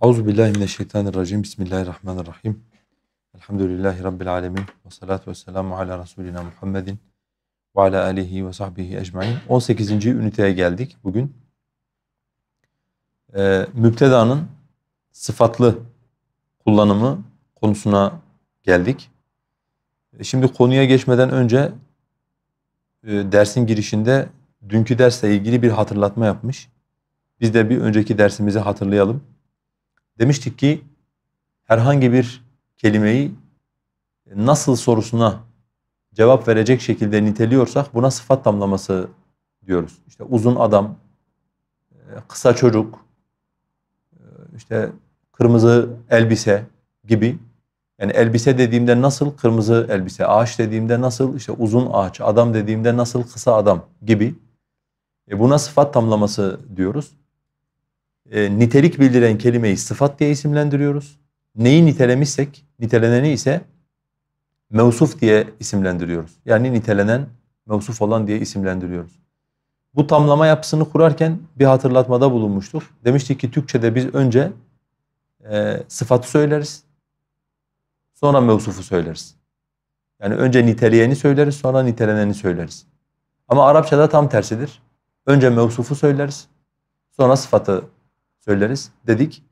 Auzu billahi mineşşeytanirracim. Bismillahirrahmanirrahim. Elhamdülillahi rabbil alamin. Ve salatu vesselamu ala rasulina Muhammedin ve ala alihi ve sahbihi ecmaîn. 18. üniteye geldik bugün. Ee, mübtedanın sıfatlı kullanımı konusuna geldik. Ee, şimdi konuya geçmeden önce e, dersin girişinde dünkü dersle ilgili bir hatırlatma yapmış. Biz de bir önceki dersimizi hatırlayalım. Demiştik ki herhangi bir kelimeyi nasıl sorusuna cevap verecek şekilde niteliyorsak buna sıfat tamlaması diyoruz. İşte uzun adam, e, kısa çocuk, e, işte kırmızı elbise gibi. Yani elbise dediğimde nasıl kırmızı elbise, ağaç dediğimde nasıl işte uzun ağaç, adam dediğimde nasıl kısa adam gibi. E buna sıfat tamlaması diyoruz e, nitelik bildiren kelimeyi sıfat diye isimlendiriyoruz. Neyi nitelemişsek, niteleneni ise mevsuf diye isimlendiriyoruz. Yani nitelenen, mevsuf olan diye isimlendiriyoruz. Bu tamlama yapısını kurarken bir hatırlatmada bulunmuştuk. Demiştik ki Türkçe'de biz önce e, sıfatı söyleriz, sonra mevsufu söyleriz. Yani önce niteleyeni söyleriz, sonra niteleneni söyleriz. Ama Arapçada tam tersidir. Önce mevsufu söyleriz, sonra sıfatı söyleriz dedik.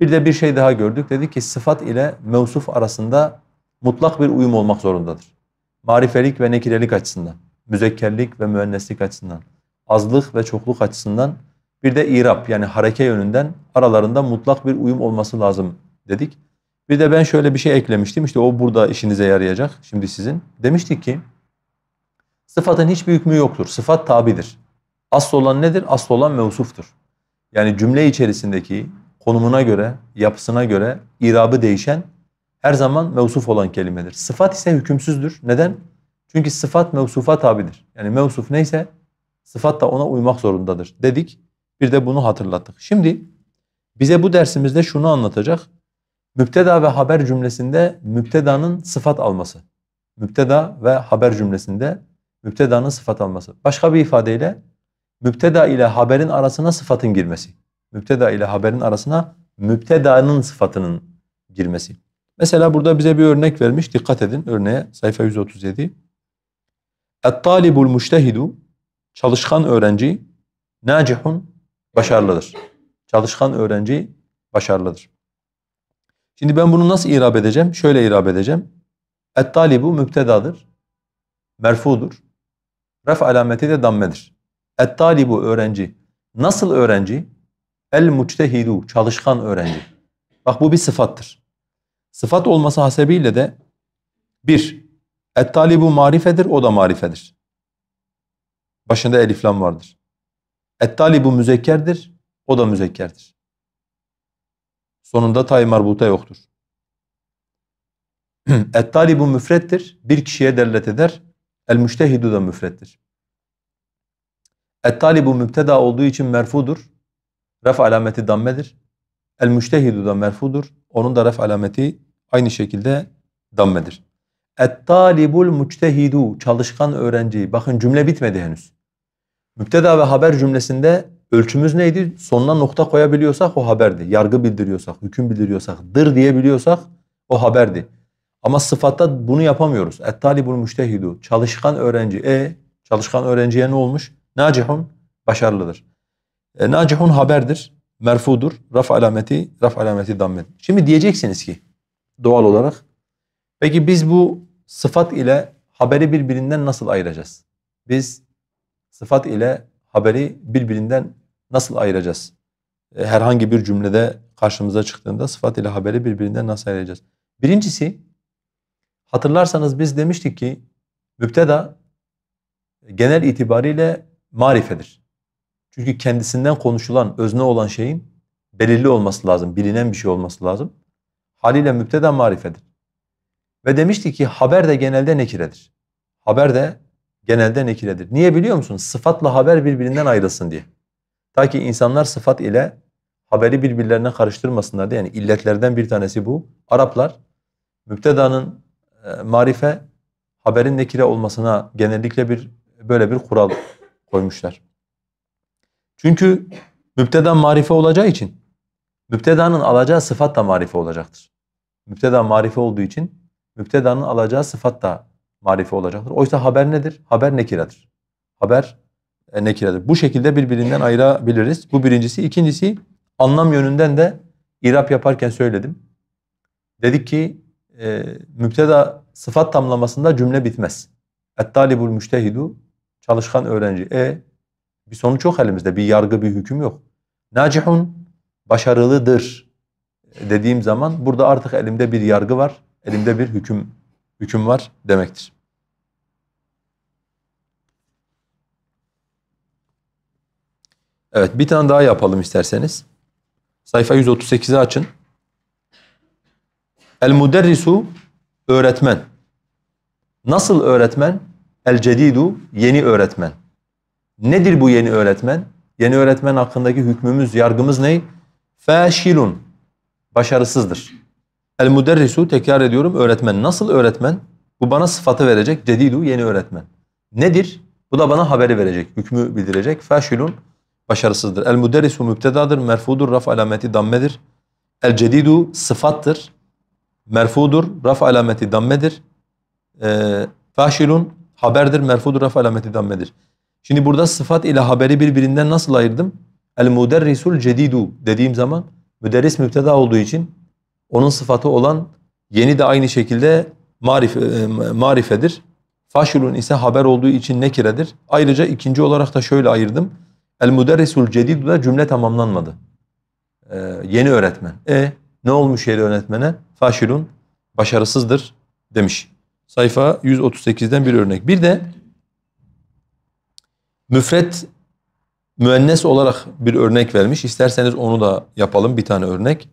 Bir de bir şey daha gördük. Dedik ki sıfat ile mevsuf arasında mutlak bir uyum olmak zorundadır. Marifelik ve nekirelik açısından, müzekkerlik ve müenneslik açısından, azlık ve çokluk açısından bir de irap yani hareke yönünden aralarında mutlak bir uyum olması lazım dedik. Bir de ben şöyle bir şey eklemiştim. İşte o burada işinize yarayacak şimdi sizin. Demiştik ki sıfatın hiçbir hükmü yoktur. Sıfat tabidir. Asıl olan nedir? Asıl olan mevsuftur. Yani cümle içerisindeki konumuna göre, yapısına göre irabı değişen her zaman mevsuf olan kelimedir. Sıfat ise hükümsüzdür. Neden? Çünkü sıfat mevsufa tabidir. Yani mevsuf neyse sıfat da ona uymak zorundadır dedik. Bir de bunu hatırlattık. Şimdi bize bu dersimizde şunu anlatacak. Müpteda ve haber cümlesinde müptedanın sıfat alması. Müpteda ve haber cümlesinde müptedanın sıfat alması. Başka bir ifadeyle müpteda ile haberin arasına sıfatın girmesi. Müpteda ile haberin arasına müptedanın sıfatının girmesi. Mesela burada bize bir örnek vermiş. Dikkat edin örneğe sayfa 137. Et-talibul müştehidu çalışkan öğrenci nacihun başarılıdır. Çalışkan öğrenci başarılıdır. Şimdi ben bunu nasıl irab edeceğim? Şöyle irab edeceğim. Et-talibu müptedadır. Merfudur. Ref alameti de dammedir. Et-talibu öğrenci. Nasıl öğrenci? El-muctehidu çalışkan öğrenci. Bak bu bir sıfattır. Sıfat olması hasebiyle de bir, et-talibu marifedir, o da marifedir. Başında eliflam vardır. Et-talibu müzekkerdir, o da müzekkerdir. Sonunda tay marbuta yoktur. Et-talibu müfrettir, bir kişiye delalet eder. El-müştehidu da müfrettir. Et-talibu mübteda olduğu için merfudur. Ref alameti dammedir. El-müştehidu da merfudur. Onun da ref alameti aynı şekilde dammedir. Et-talibul müctehidu çalışkan öğrenci. Bakın cümle bitmedi henüz. Mübteda ve haber cümlesinde ölçümüz neydi? Sonuna nokta koyabiliyorsak o haberdi. Yargı bildiriyorsak, hüküm bildiriyorsak, dır diyebiliyorsak o haberdi. Ama sıfatta bunu yapamıyoruz. Et-talibul müctehidu çalışkan öğrenci. E çalışkan öğrenciye ne olmuş? Nacihun başarılıdır. E, nacihun haberdir. Merfudur. Raf alameti, raf alameti dammet. Şimdi diyeceksiniz ki doğal olarak peki biz bu sıfat ile haberi birbirinden nasıl ayıracağız? Biz sıfat ile haberi birbirinden nasıl ayıracağız? E, herhangi bir cümlede karşımıza çıktığında sıfat ile haberi birbirinden nasıl ayıracağız? Birincisi hatırlarsanız biz demiştik ki müpteda genel itibariyle marifedir. Çünkü kendisinden konuşulan, özne olan şeyin belirli olması lazım, bilinen bir şey olması lazım. Haliyle müpteda marifedir. Ve demişti ki haber de genelde nekiredir. Haber de genelde nekiredir. Niye biliyor musun? Sıfatla haber birbirinden ayrılsın diye. Ta ki insanlar sıfat ile haberi birbirlerine karıştırmasınlar diye. Yani illetlerden bir tanesi bu. Araplar müptedanın e, marife haberin nekire olmasına genellikle bir böyle bir kural koymuşlar. Çünkü müpteda marife olacağı için müptedanın alacağı sıfat da marife olacaktır. Müpteda marife olduğu için müptedanın alacağı sıfat da marife olacaktır. Oysa haber nedir? Haber nekiradır. Haber e, nekiradır. Bu şekilde birbirinden ayırabiliriz. Bu birincisi. ikincisi anlam yönünden de irap yaparken söyledim. Dedik ki e, müpteda sıfat tamlamasında cümle bitmez. Et-talibul müştehidu Çalışkan öğrenci. E bir sonuç yok elimizde. Bir yargı, bir hüküm yok. Nacihun başarılıdır dediğim zaman burada artık elimde bir yargı var. Elimde bir hüküm hüküm var demektir. Evet bir tane daha yapalım isterseniz. Sayfa 138'i açın. El müderrisu öğretmen. Nasıl öğretmen? El-Cedidu yeni öğretmen. Nedir bu yeni öğretmen? Yeni öğretmen hakkındaki hükmümüz, yargımız ne? Fâşilun. Başarısızdır. El-Müderrisu tekrar ediyorum öğretmen. Nasıl öğretmen? Bu bana sıfatı verecek. Cedidu yeni öğretmen. Nedir? Bu da bana haberi verecek, hükmü bildirecek. Fâşilun başarısızdır. El-Müderrisu müptedadır, merfudur, raf alameti dammedir. El-Cedidu sıfattır, merfudur, raf alameti dammedir. E, fâşilun Haberdir, merfudur, raf alameti dammedir. Şimdi burada sıfat ile haberi birbirinden nasıl ayırdım? El muderrisul cedidu dediğim zaman müderris müpteda olduğu için onun sıfatı olan yeni de aynı şekilde marif, e, marifedir. Faşulun ise haber olduğu için nekiredir. Ayrıca ikinci olarak da şöyle ayırdım. El muderrisul cedidu da cümle tamamlanmadı. Ee, yeni öğretmen. E ne olmuş yeni öğretmene? Faşilun başarısızdır demiş. Sayfa 138'den bir örnek. Bir de müfret müennes olarak bir örnek vermiş. İsterseniz onu da yapalım bir tane örnek.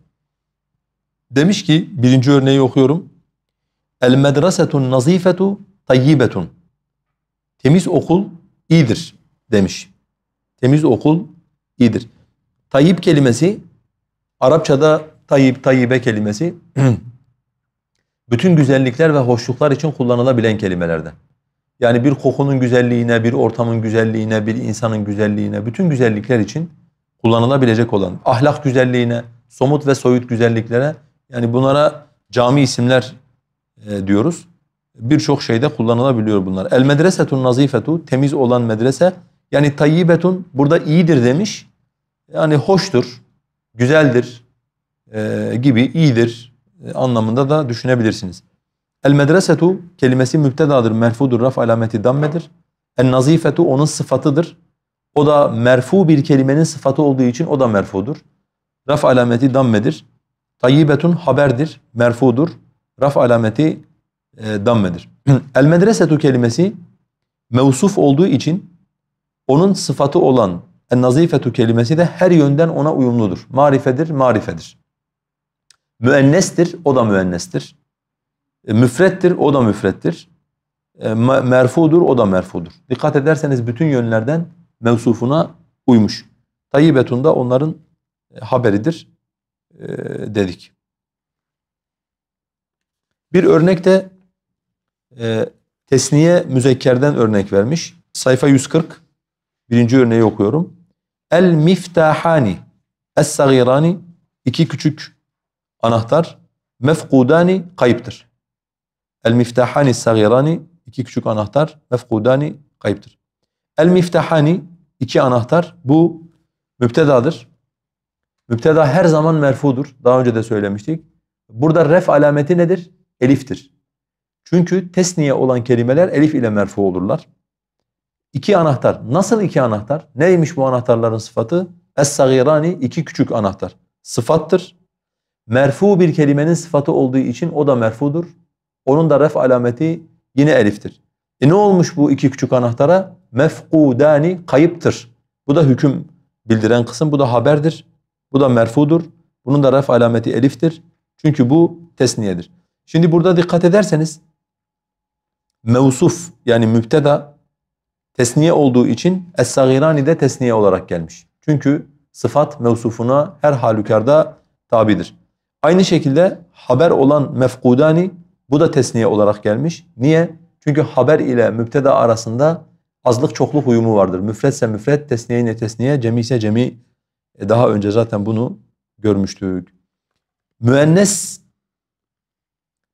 Demiş ki birinci örneği okuyorum. El medresetun nazifetu tayyibetun. Temiz okul iyidir demiş. Temiz okul iyidir. Tayyip kelimesi Arapçada tayyip tayyibe kelimesi bütün güzellikler ve hoşluklar için kullanılabilen kelimelerden. Yani bir kokunun güzelliğine, bir ortamın güzelliğine, bir insanın güzelliğine, bütün güzellikler için kullanılabilecek olan ahlak güzelliğine, somut ve soyut güzelliklere yani bunlara cami isimler e, diyoruz. Birçok şeyde kullanılabiliyor bunlar. El medresetun nazifetu temiz olan medrese yani tayyibetun burada iyidir demiş. Yani hoştur, güzeldir e, gibi iyidir, e, anlamında da düşünebilirsiniz. El medresetu kelimesi mübtedadır, merfudur, raf alameti dammedir. En nazifetu onun sıfatıdır. O da merfu bir kelimenin sıfatı olduğu için o da merfudur. Raf alameti dammedir. Tayyibetun haberdir, merfudur. Raf alameti e, dammedir. El medresetu kelimesi mevsuf olduğu için onun sıfatı olan en nazifetu kelimesi de her yönden ona uyumludur. Marifedir, marifedir. Müennestir, o da müennestir. E, müfrettir, o da müfrettir. E, merfudur, o da merfudur. Dikkat ederseniz bütün yönlerden mevsufuna uymuş. Tayyibetun da onların e, haberidir dedik. Bir örnek de tesniye müzekkerden örnek vermiş. Sayfa 140. Birinci örneği okuyorum. El miftahani es sagirani iki küçük anahtar mefkudani kayıptır. El miftahani sagirani iki küçük anahtar mefkudani kayıptır. El miftahani iki anahtar bu mübtedadır. Mübteda her zaman merfudur. Daha önce de söylemiştik. Burada ref alameti nedir? Eliftir. Çünkü tesniye olan kelimeler elif ile merfu olurlar. İki anahtar. Nasıl iki anahtar? Neymiş bu anahtarların sıfatı? Es-sagirani iki küçük anahtar. Sıfattır merfu bir kelimenin sıfatı olduğu için o da merfudur. Onun da ref alameti yine eliftir. E ne olmuş bu iki küçük anahtara? Mefkudani kayıptır. Bu da hüküm bildiren kısım, bu da haberdir. Bu da merfudur. Bunun da ref alameti eliftir. Çünkü bu tesniyedir. Şimdi burada dikkat ederseniz mevsuf yani mübteda tesniye olduğu için es-sagirani de tesniye olarak gelmiş. Çünkü sıfat mevsufuna her halükarda tabidir. Aynı şekilde haber olan mefkudani bu da tesniye olarak gelmiş. Niye? Çünkü haber ile mübteda arasında azlık çokluk uyumu vardır. Müfretse müfret, tesniye ne tesniye, cemi ise cemi. E daha önce zaten bunu görmüştük. Müennes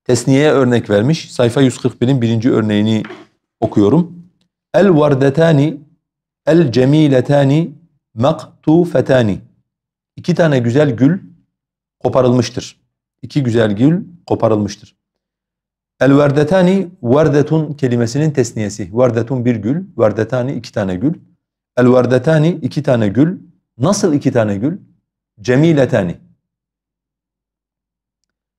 tesniyeye örnek vermiş. Sayfa 141'in birinci örneğini okuyorum. El vardetani, el cemiletani, maktufetani. İki tane güzel gül koparılmıştır. İki güzel gül koparılmıştır. El verdetani verdetun kelimesinin tesniyesi. Verdetun bir gül, verdetani iki tane gül. El verdetani iki tane gül. Nasıl iki tane gül? Cemiletani.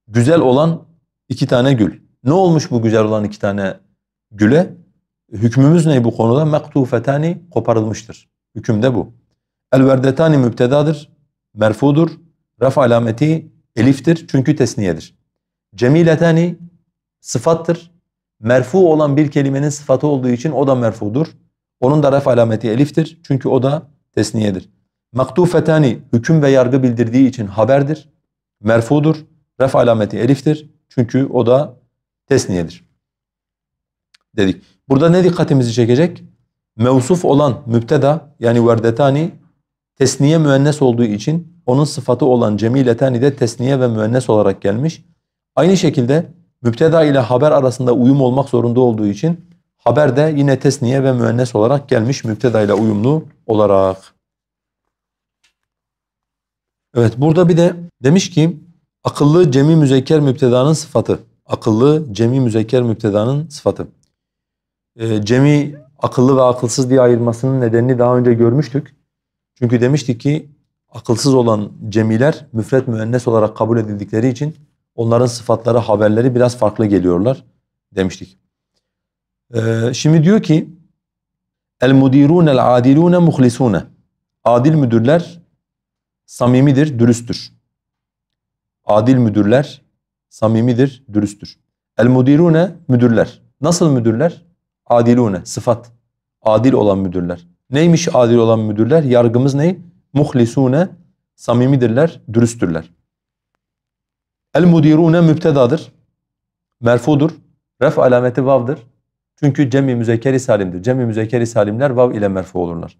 Güzel olan iki tane gül. Ne olmuş bu güzel olan iki tane güle? Hükmümüz ne bu konuda? Mektufetani koparılmıştır. Hüküm de bu. El verdetani mübtedadır, merfudur. Raf alameti eliftir çünkü tesniyedir. Cemiletani sıfattır. Merfu olan bir kelimenin sıfatı olduğu için o da merfudur. Onun da raf alameti eliftir çünkü o da tesniyedir. Maktufetani hüküm ve yargı bildirdiği için haberdir. Merfudur. Raf alameti eliftir çünkü o da tesniyedir. Dedik. Burada ne dikkatimizi çekecek? Mevsuf olan müpteda yani verdetani tesniye müennes olduğu için onun sıfatı olan cemiletani de tesniye ve müennes olarak gelmiş. Aynı şekilde mübteda ile haber arasında uyum olmak zorunda olduğu için haber de yine tesniye ve müennes olarak gelmiş mübteda ile uyumlu olarak. Evet burada bir de demiş ki akıllı cemi müzekker mübtedanın sıfatı. Akıllı cemi müzekker mübtedanın sıfatı. E, ee, cemi akıllı ve akılsız diye ayırmasının nedenini daha önce görmüştük. Çünkü demiştik ki akılsız olan cemiler müfret müennes olarak kabul edildikleri için onların sıfatları, haberleri biraz farklı geliyorlar demiştik. Ee, şimdi diyor ki el mudirun el adilune muhlisune. Adil müdürler samimidir, dürüsttür. Adil müdürler samimidir, dürüsttür. El mudirune müdürler. Nasıl müdürler? Adilune sıfat. Adil olan müdürler. Neymiş adil olan müdürler? Yargımız ney? muhlisune samimidirler, dürüsttürler. El mudirune mübtedadır, Merfudur. Ref alameti vav'dır. Çünkü cem müzekeri salimdir. cem müzekeri salimler vav ile merfu olurlar.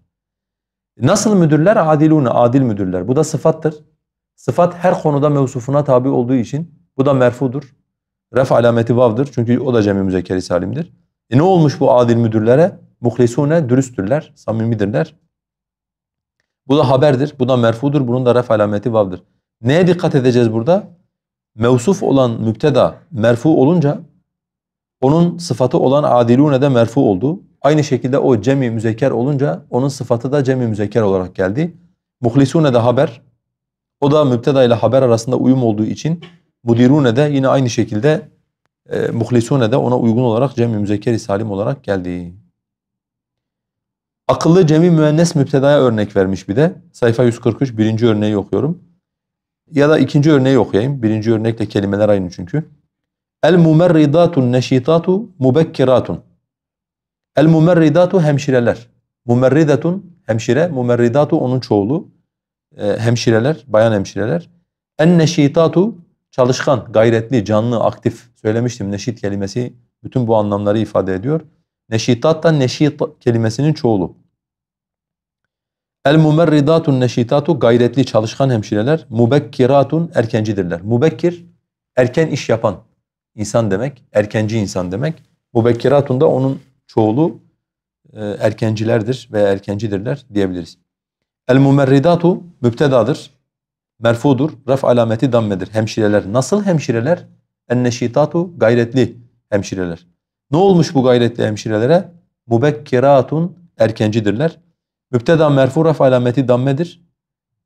Nasıl müdürler? Adilune, adil müdürler. Bu da sıfattır. Sıfat her konuda mevsufuna tabi olduğu için bu da merfudur. Ref alameti vav'dır. Çünkü o da cem müzekeri salimdir. E ne olmuş bu adil müdürlere? Muhlisune, dürüsttürler, samimidirler, bu da haberdir, bu da merfudur, bunun da ref alameti vavdır. Neye dikkat edeceğiz burada? Mevsuf olan müpteda merfu olunca onun sıfatı olan adilune de merfu oldu. Aynı şekilde o cemi müzekker olunca onun sıfatı da cemi müzekker olarak geldi. Muhlisune de haber. O da müpteda ile haber arasında uyum olduğu için mudirune de yine aynı şekilde e, muhlisune de ona uygun olarak cemi müzekker salim olarak geldi. Akıllı cemi müennes müptedaya örnek vermiş bir de. Sayfa 143 birinci örneği okuyorum. Ya da ikinci örneği okuyayım. Birinci örnekle kelimeler aynı çünkü. El mumerridatu neşitatu mubekkiratun. El mumerridatu hemşireler. Mumerridatun hemşire, mumerridatu onun çoğulu. E, hemşireler, bayan hemşireler. En neşitatu çalışkan, gayretli, canlı, aktif. Söylemiştim neşit kelimesi bütün bu anlamları ifade ediyor. Neşitattan neşit kelimesinin çoğulu. El mumerridatun neşitatu gayretli çalışkan hemşireler. Mubekkiratun erkencidirler. Mubekkir erken iş yapan insan demek. Erkenci insan demek. Mubekkiratun da onun çoğulu e, erkencilerdir veya erkencidirler diyebiliriz. El mumerridatu mübtedadır. Merfudur. Raf alameti dammedir. Hemşireler. Nasıl hemşireler? En neşitatu gayretli hemşireler. Ne olmuş bu gayretli hemşirelere? Mubekkiratun erkencidirler. Mübteda merfu raf alameti dammedir.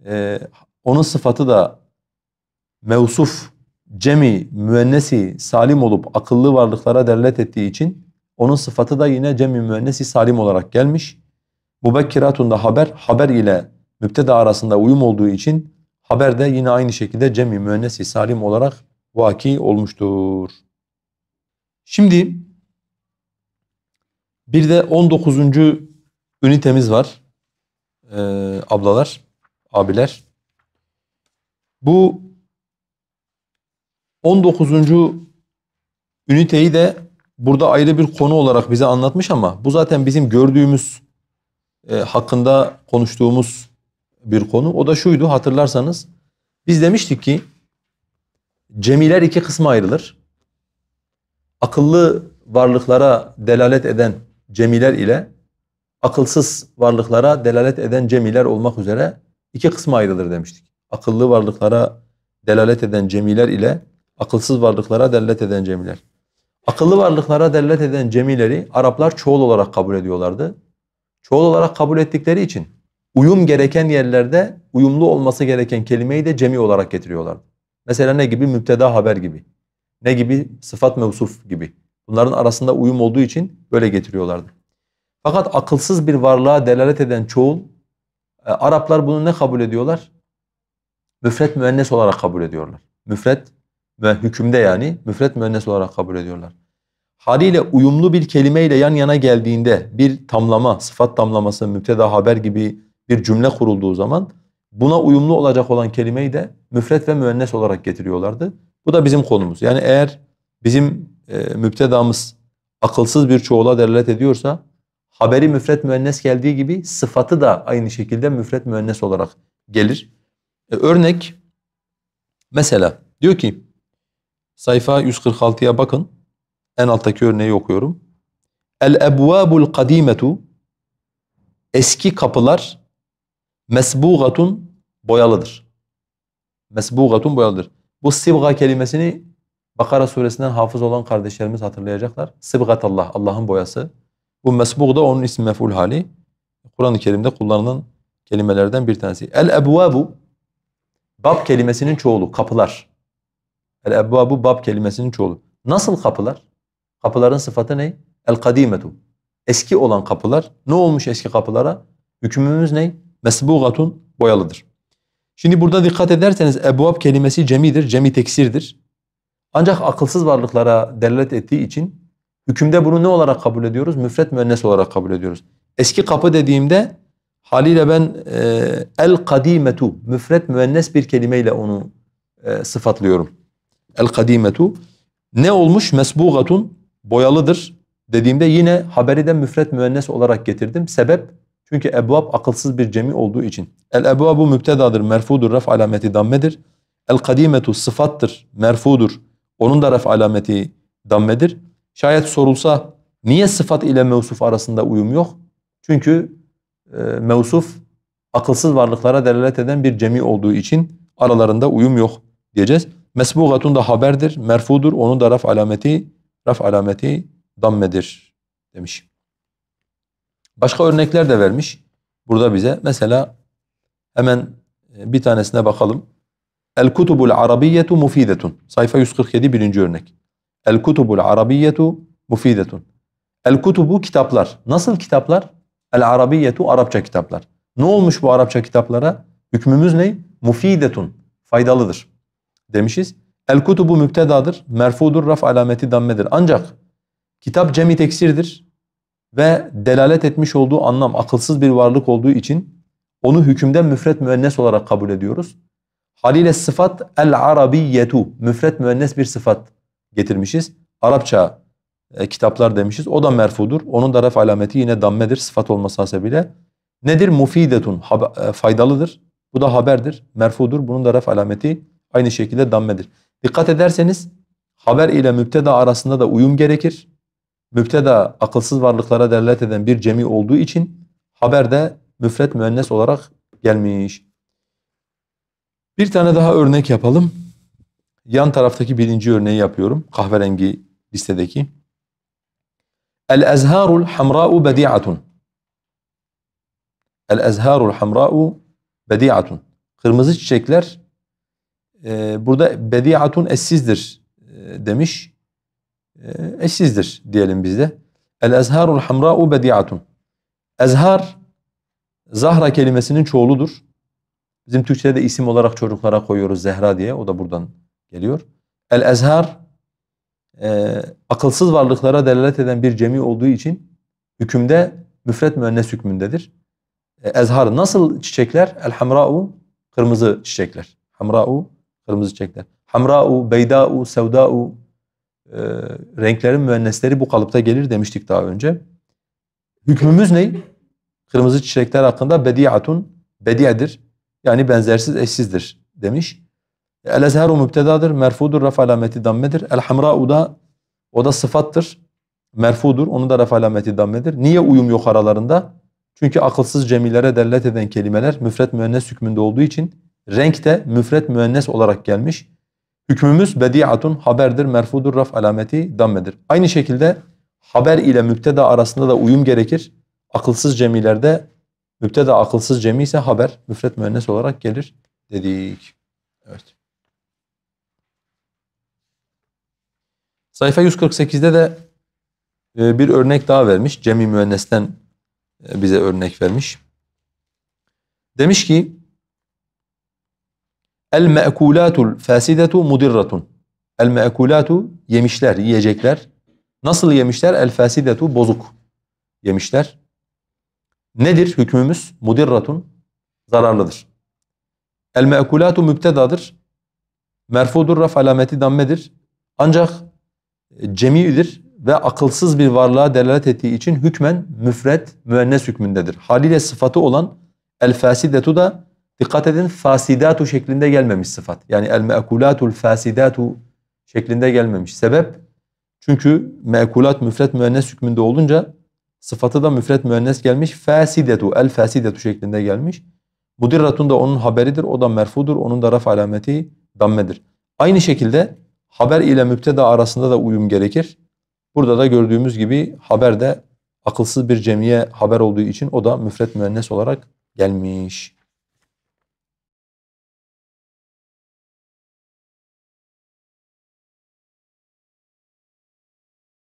Ee, onun sıfatı da mevsuf, cemi, müennesi, salim olup akıllı varlıklara derlet ettiği için onun sıfatı da yine cemi müennesi salim olarak gelmiş. Mubekkiratun da haber, haber ile mübteda arasında uyum olduğu için haber de yine aynı şekilde cemi müennesi salim olarak vaki olmuştur. Şimdi bir de 19. ünitemiz var. Ee, ablalar, abiler. Bu 19. üniteyi de burada ayrı bir konu olarak bize anlatmış ama bu zaten bizim gördüğümüz e, hakkında konuştuğumuz bir konu. O da şuydu hatırlarsanız. Biz demiştik ki cemiler iki kısma ayrılır. Akıllı varlıklara delalet eden cemiler ile akılsız varlıklara delalet eden cemiler olmak üzere iki kısma ayrılır demiştik. Akıllı varlıklara delalet eden cemiler ile akılsız varlıklara delalet eden cemiler. Akıllı varlıklara delalet eden cemileri Araplar çoğul olarak kabul ediyorlardı. Çoğul olarak kabul ettikleri için uyum gereken yerlerde uyumlu olması gereken kelimeyi de cemi olarak getiriyorlardı. Mesela ne gibi? Müpteda haber gibi. Ne gibi? Sıfat mevsuf gibi. Bunların arasında uyum olduğu için böyle getiriyorlardı. Fakat akılsız bir varlığa delalet eden çoğul, e, Araplar bunu ne kabul ediyorlar? Müfret müennes olarak kabul ediyorlar. Müfret ve hükümde yani müfret müennes olarak kabul ediyorlar. Haliyle uyumlu bir kelimeyle yan yana geldiğinde bir tamlama, sıfat tamlaması, müpteda haber gibi bir cümle kurulduğu zaman buna uyumlu olacak olan kelimeyi de müfret ve müennes olarak getiriyorlardı. Bu da bizim konumuz. Yani eğer bizim e, müptedamız akılsız bir çoğula delalet ediyorsa haberi müfret müennes geldiği gibi sıfatı da aynı şekilde müfret müennes olarak gelir. E, örnek mesela diyor ki sayfa 146'ya bakın en alttaki örneği okuyorum. El ebvabul kadimetu eski kapılar mesbugatun boyalıdır. Mesbugatun boyalıdır. Bu sibga kelimesini Bakara suresinden hafız olan kardeşlerimiz hatırlayacaklar. Sıbgatallah, Allah'ın boyası. Bu mesbuk da onun ismi mef'ul hali. Kur'an-ı Kerim'de kullanılan kelimelerden bir tanesi. el bu, bab kelimesinin çoğulu, kapılar. el bu, bab kelimesinin çoğulu. Nasıl kapılar? Kapıların sıfatı ne? El-kadimetu, eski olan kapılar. Ne olmuş eski kapılara? Hükmümüz ne? Mesbugatun, boyalıdır. Şimdi burada dikkat ederseniz ebuab kelimesi cemidir, cemi teksirdir. Ancak akılsız varlıklara delalet ettiği için hükümde bunu ne olarak kabul ediyoruz? Müfret müennes olarak kabul ediyoruz. Eski kapı dediğimde haliyle ben e, el kadimetu müfret müennes bir kelimeyle onu e, sıfatlıyorum. El kadimetu ne olmuş? Mesbugatun boyalıdır dediğimde yine haberi de müfret müennes olarak getirdim. Sebep çünkü ebvab akılsız bir cemi olduğu için. El ebvabu mübtedadır, merfudur, ref alameti dammedir. El kadimetu sıfattır, merfudur, onun da ref alameti dammedir. Şayet sorulsa niye sıfat ile mevsuf arasında uyum yok? Çünkü e, mevsuf akılsız varlıklara delalet eden bir cemi olduğu için aralarında uyum yok diyeceğiz. Mesbugatun da haberdir, merfudur. Onun da raf alameti raf alameti dammedir demiş. Başka örnekler de vermiş burada bize. Mesela hemen e, bir tanesine bakalım. El kutubul arabiyyetu mufidetun. Sayfa 147 birinci örnek. El kutubul arabiyyetu mufidetun. El kutubu kitaplar. Nasıl kitaplar? El arabiyyetu Arapça kitaplar. Ne olmuş bu Arapça kitaplara? Hükmümüz ne? Mufidetun. Faydalıdır. Demişiz. El kutubu müptedadır. Merfudur. Raf alameti dammedir. Ancak kitap cemi teksirdir. Ve delalet etmiş olduğu anlam akılsız bir varlık olduğu için onu hükümden müfret müennes olarak kabul ediyoruz. Halile sıfat el arabiyyetu. Müfret müennes bir sıfat getirmişiz. Arapça e, kitaplar demişiz. O da merfudur. Onun da ref alameti yine dammedir sıfat olması hasebiyle. Nedir? Mufidetun. Haber, e, faydalıdır. Bu da haberdir. Merfudur. Bunun da ref alameti aynı şekilde dammedir. Dikkat ederseniz haber ile müpteda arasında da uyum gerekir. Müpteda akılsız varlıklara delalet eden bir cemi olduğu için haber de müfret müennes olarak gelmiş. Bir tane daha örnek yapalım. Yan taraftaki birinci örneği yapıyorum. Kahverengi listedeki. El-ezharul hamra'u bedi'atun. El-ezharul hamra'u bedi'atun. Kırmızı çiçekler e, burada bedi'atun essizdir e, demiş. E, essizdir diyelim bizde. El-ezharul hamra'u bedi'atun. Ezhar zahra kelimesinin çoğuludur. Bizim Türkçe'de de isim olarak çocuklara koyuyoruz Zehra diye. O da buradan geliyor. El-Ezhar e, akılsız varlıklara delalet eden bir cemi olduğu için hükümde müfret müennes hükmündedir. E, ezhar nasıl çiçekler? El-Hamra'u kırmızı çiçekler. Hamra'u kırmızı çiçekler. Hamra'u, beyda'u, sevda'u e, renklerin müennesleri bu kalıpta gelir demiştik daha önce. Hükmümüz ne? Kırmızı çiçekler hakkında bedi'atun, bedi'edir yani benzersiz, eşsizdir demiş. El ezheru mübtedadır, merfudur, raf alameti dammedir. El hamra'u da o da sıfattır, merfudur, onun da raf alameti dammedir. Niye uyum yok aralarında? Çünkü akılsız cemilere dellet eden kelimeler müfret müennes hükmünde olduğu için renk de müfret müennes olarak gelmiş. Hükmümüz bediatun haberdir, merfudur, raf alameti dammedir. Aynı şekilde haber ile mübteda arasında da uyum gerekir. Akılsız cemilerde Mübteda akılsız cemi ise haber müfret müennes olarak gelir dedik. Evet. Sayfa 148'de de e, bir örnek daha vermiş. Cemi müennesten e, bize örnek vermiş. Demiş ki El me'kulatul fasidetu mudirratun. El me'kulatu yemişler, yiyecekler. Nasıl yemişler? El fasidetu bozuk yemişler. Nedir hükmümüz? Mudirratun zararlıdır. El me'kulatu mübtedadır. Merfudur raf alameti dammedir. Ancak e, cemidir ve akılsız bir varlığa delalet ettiği için hükmen müfret müennes hükmündedir. Haliyle sıfatı olan el fasidatu da dikkat edin fasidatu şeklinde gelmemiş sıfat. Yani el me'kulatul fasidatu şeklinde gelmemiş. Sebep çünkü me'kulat müfret müennes hükmünde olunca Sıfatı da müfret müennes gelmiş. Fasidetu, el fasidetu şeklinde gelmiş. Mudirratun da onun haberidir. O da merfudur. Onun da raf alameti dammedir. Aynı şekilde haber ile müpteda arasında da uyum gerekir. Burada da gördüğümüz gibi haber de akılsız bir cemiye haber olduğu için o da müfret müennes olarak gelmiş.